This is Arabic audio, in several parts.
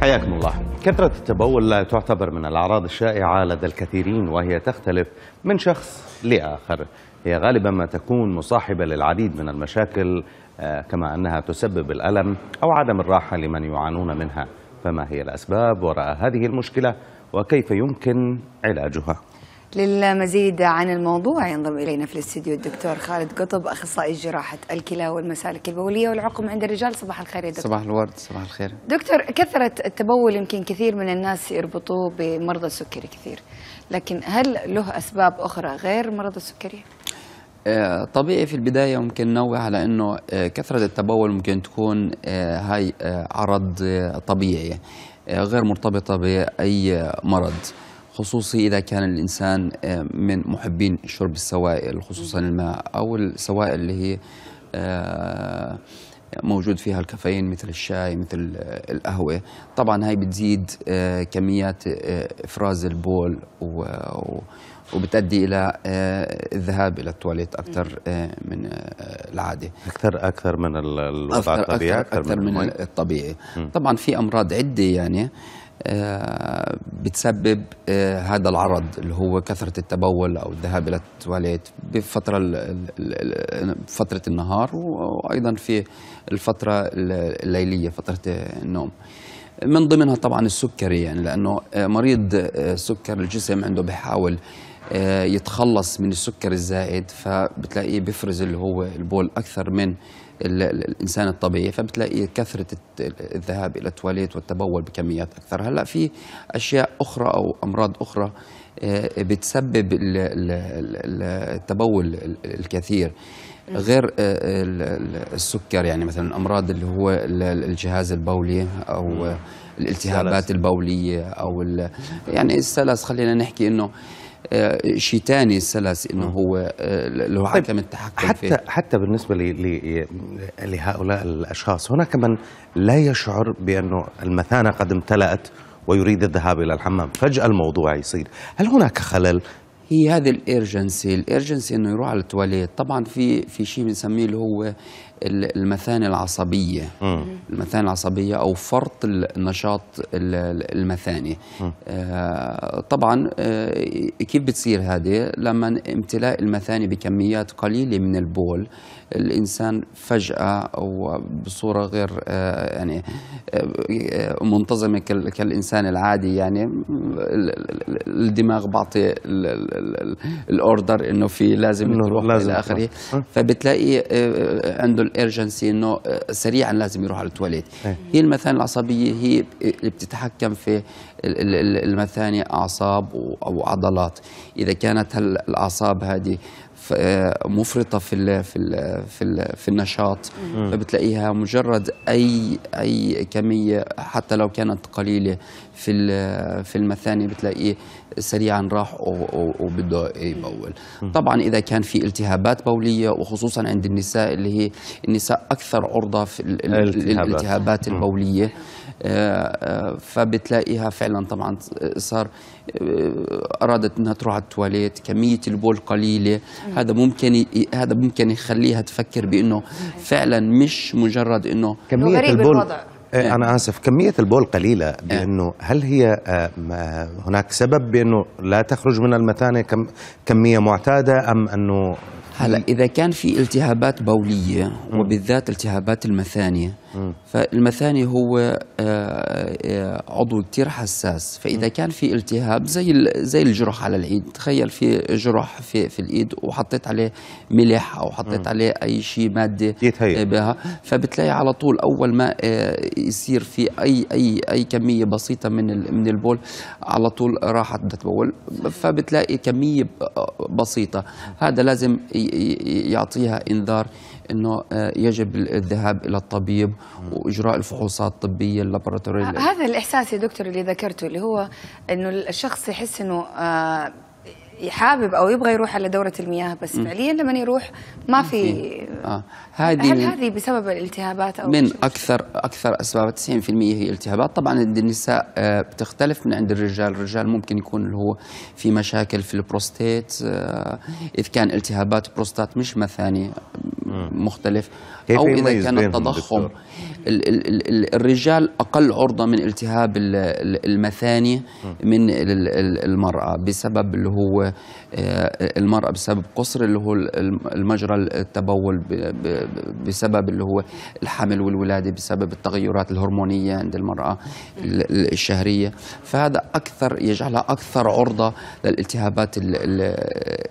حياكم الله كثرة التبول لا تعتبر من الأعراض الشائعة لدى الكثيرين وهي تختلف من شخص لآخر هي غالبا ما تكون مصاحبة للعديد من المشاكل آه، كما أنها تسبب الألم أو عدم الراحة لمن يعانون منها فما هي الأسباب وراء هذه المشكلة وكيف يمكن علاجها؟ للمزيد عن الموضوع ينضم الينا في الاستديو الدكتور خالد قطب اخصائي جراحه الكلى والمسالك البوليه والعقم عند الرجال صباح الخير يا دكتور صباح الورد صباح الخير دكتور كثره التبول يمكن كثير من الناس يربطوه بمرضى السكري كثير لكن هل له اسباب اخرى غير مرض السكري؟ آه، طبيعي في البدايه ممكن ننوه على انه آه، كثره التبول ممكن تكون آه، هاي عرض طبيعي غير مرتبطه باي مرض خصوصي إذا كان الإنسان آه، من محبين شرب السوائل خصوصا الماء أو السوائل اللي هي آه، موجود فيها الكافيين مثل الشاي مثل القهوة طبعا هاي بتزيد آه، كميات إفراز البول وبتؤدي إلى الذهاب إلى التواليت أكثر من العادة أكثر أكثر من الوضع الطبيعي أكثر, أكثر, أكثر من, من الطبيعي طبعا في أمراض عدة يعني آه، بتسبب آه، هذا العرض اللي هو كثرة التبول أو الذهاب إلى التواليت بفترة فترة النهار وأيضا في الفترة الليلية فترة النوم من ضمنها طبعا السكري يعني لأنه آه، مريض سكر الجسم عنده بحاول آه، يتخلص من السكر الزائد فبتلاقيه بيفرز اللي هو البول اكثر من الانسان الطبيعي فبتلاقي كثره الذهاب الى التواليت والتبول بكميات اكثر هلا في اشياء اخرى او امراض اخرى آه، بتسبب التبول الكثير غير آه، السكر يعني مثلا الامراض اللي هو الجهاز البولي او الالتهابات البوليه او يعني السلس خلينا نحكي انه آه، شيء ثاني السلس انه هو اللي آه، هو طيب عدم التحكم حتى فيه. حتى بالنسبه لهؤلاء الاشخاص هناك من لا يشعر بانه المثانه قد امتلأت ويريد الذهاب الى الحمام فجاه الموضوع يصير هل هناك خلل هي هذه الارجنسي الارجنسي انه يروح على التواليت طبعا في في شيء بنسميه اللي هو المثانه العصبيه المثانه العصبيه او فرط النشاط المثاني آه طبعا آه كيف بتصير هذه لما امتلاء المثاني بكميات قليله من البول الانسان فجاه او بصوره غير آه يعني آه، منتظمه كالانسان العادي يعني الدماغ بعطي الاوردر انه في لازم إنه لازم الى اخره أه. فبتلاقي آه، آه، عنده الارجنسي انه سريعا لازم يروح على التواليت إيه. هي, المثانه العصبيه هي اللي بتتحكم في المثانه اعصاب او عضلات اذا كانت هالاعصاب هذه مفرطه في الـ في الـ في, الـ في النشاط فبتلاقيها مجرد اي اي كميه حتى لو كانت قليله في في المثاني بتلاقيه سريعا راح وبده يبول طبعا اذا كان في التهابات بوليه وخصوصا عند النساء اللي هي النساء اكثر عرضه في الالتهابات البوليه آه، آه، فبتلاقيها فعلا طبعا صار آه، ارادت انها تروح على التواليت كميه البول قليله هذا ممكن هذا ممكن يخليها تفكر بانه فعلا مش مجرد انه كميه البول إيه، أنا آسف كمية البول قليلة بأنه هل هي هناك سبب بأنه لا تخرج من المثانة كم كمية معتادة أم أنه هلا إذا كان في التهابات بولية وبالذات التهابات المثانية فالمثاني هو آه، آه، عضو كثير حساس فاذا كان في التهاب زي زي الجرح على الايد تخيل في جرح في في الايد وحطيت عليه ملح او حطيت عليه اي شيء ماده آه، يتهيأ بها فبتلاقي على طول اول ما يصير في اي اي اي كميه بسيطه من من البول على طول راحت بتبول فبتلاقي كميه بسيطه هذا لازم يعطيها انذار انه آه، يجب الذهاب الى الطبيب واجراء الفحوصات الطبيه اللابوراتوريه هذا الاحساس يا دكتور اللي ذكرته اللي هو انه الشخص يحس انه آه، حابب او يبغى يروح على دوره المياه بس م. فعليا لما يروح ما في آه، هذه هل هذه بسبب الالتهابات او من اكثر اكثر اسباب 90% هي التهابات طبعا عند النساء بتختلف من عند الرجال الرجال ممكن يكون اللي هو في مشاكل في البروستات اذا كان التهابات بروستات مش مثاني مختلف او اذا كان التضخم ال ال ال الرجال اقل عرضه من التهاب المثاني من المراه بسبب اللي هو آه، المراه بسبب قصر اللي هو المجرى التبول بسبب اللي هو الحمل والولاده بسبب التغيرات الهرمونيه عند المراه الشهريه فهذا اكثر يجعلها اكثر عرضه للالتهابات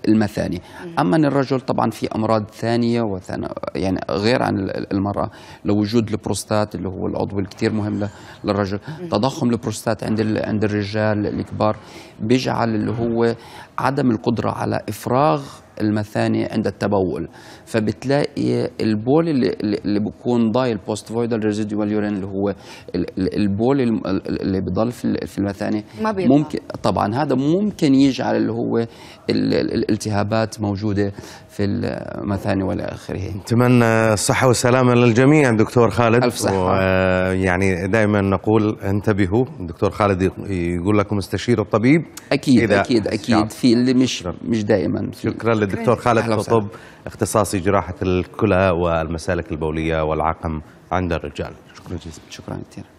المثاني اما الرجل طبعا في امراض ثانيه وثانية مثلا يعني غير عن المراه لوجود البروستات اللي هو العضو الكثير مهم للرجل تضخم البروستات عند عند الرجال الكبار بيجعل اللي هو عدم القدره على افراغ المثاني عند التبول فبتلاقي البول اللي, اللي بيكون ضايل بوست فويدال ريزيديوال يورين اللي هو البول اللي بضل في المثاني ما ممكن طبعا هذا ممكن يجعل اللي هو الالتهابات موجوده في المثاني والى اخره نتمنى الصحه والسلامه للجميع دكتور خالد الف صحه آه، يعني دائما نقول انتبهوا دكتور خالد يقول لكم استشيروا الطبيب اكيد اكيد اكيد في اللي مش مش دائما شكرا الدكتور خالد قطب اختصاصي جراحة الكلى والمسالك البولية والعقم عند الرجال شكرا جزيلا شكرا كثير